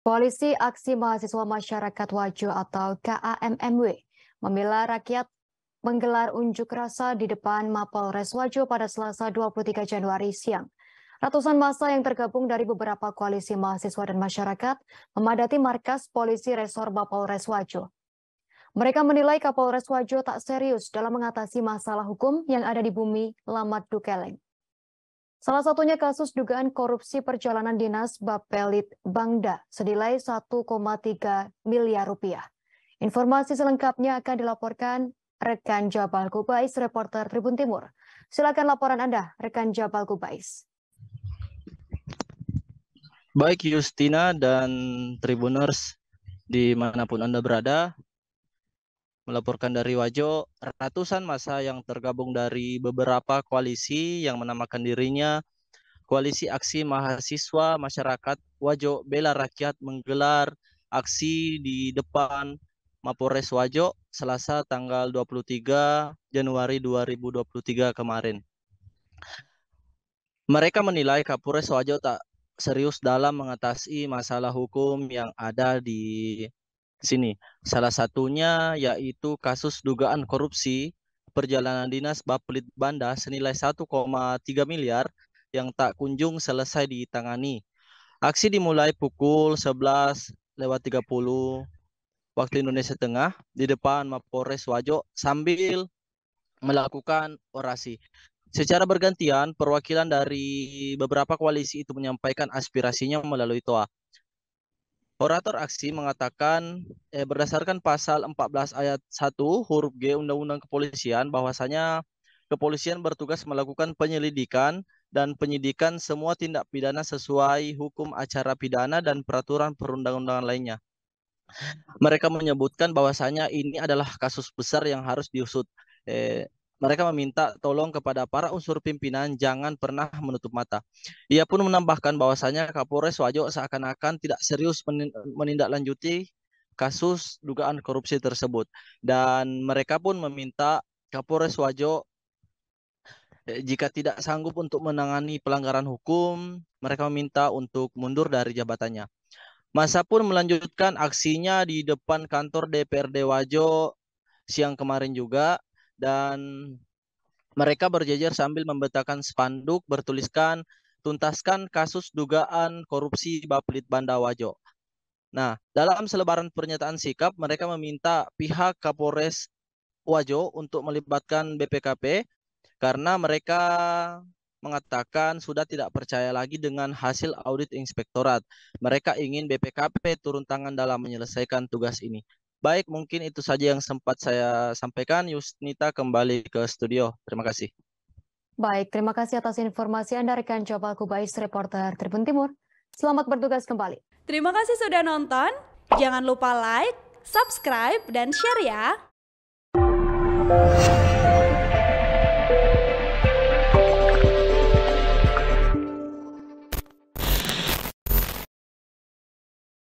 Koalisi Aksi Mahasiswa Masyarakat Wajo atau KAMMW memilah rakyat menggelar unjuk rasa di depan Mapolres Wajo pada Selasa 23 Januari siang. Ratusan masa yang tergabung dari beberapa koalisi mahasiswa dan masyarakat memadati markas polisi Resor Mapolres Wajo. Mereka menilai Kapolres Wajo tak serius dalam mengatasi masalah hukum yang ada di bumi Lamat Dukeleng. Salah satunya kasus dugaan korupsi perjalanan dinas Bapelit Bangda senilai 1,3 miliar rupiah. Informasi selengkapnya akan dilaporkan rekan Jabal Gubais, reporter Tribun Timur. Silakan laporan Anda, rekan Jabal Gubais. Baik Justina dan Tribuners, dimanapun Anda berada, Melaporkan dari Wajo, ratusan masa yang tergabung dari beberapa koalisi yang menamakan dirinya Koalisi Aksi Mahasiswa Masyarakat Wajo Bela Rakyat menggelar aksi di depan Mapores Wajo Selasa tanggal 23 Januari 2023 kemarin. Mereka menilai Kapolres Wajo tak serius dalam mengatasi masalah hukum yang ada di sini. Salah satunya yaitu kasus dugaan korupsi perjalanan dinas Bapelit Banda senilai 1,3 miliar yang tak kunjung selesai ditangani. Aksi dimulai pukul 11 lewat 30 waktu Indonesia Tengah di depan Mapores Wajo sambil melakukan orasi. Secara bergantian, perwakilan dari beberapa koalisi itu menyampaikan aspirasinya melalui toa. Orator aksi mengatakan eh, berdasarkan pasal 14 ayat 1 huruf G Undang-Undang Kepolisian bahwasanya kepolisian bertugas melakukan penyelidikan dan penyidikan semua tindak pidana sesuai hukum acara pidana dan peraturan perundang-undangan lainnya. Mereka menyebutkan bahwasanya ini adalah kasus besar yang harus diusut. Eh, mereka meminta tolong kepada para unsur pimpinan jangan pernah menutup mata. Ia pun menambahkan bahwasanya Kapolres Wajo seakan-akan tidak serius menindaklanjuti kasus dugaan korupsi tersebut dan mereka pun meminta Kapolres Wajo eh, jika tidak sanggup untuk menangani pelanggaran hukum, mereka meminta untuk mundur dari jabatannya. Masa pun melanjutkan aksinya di depan kantor DPRD Wajo siang kemarin juga dan mereka berjejer sambil membetakan spanduk bertuliskan tuntaskan kasus dugaan korupsi Baplit Bandawajo. Nah, dalam selebaran pernyataan sikap, mereka meminta pihak Kapolres Wajo untuk melibatkan BPKP karena mereka mengatakan sudah tidak percaya lagi dengan hasil audit inspektorat. Mereka ingin BPKP turun tangan dalam menyelesaikan tugas ini. Baik, mungkin itu saja yang sempat saya sampaikan. Yusnita kembali ke studio. Terima kasih. Baik, terima kasih atas informasi Anda rekan Coba Kubais reporter Tribun Timur. Selamat bertugas kembali. Terima kasih sudah nonton. Jangan lupa like, subscribe, dan share ya.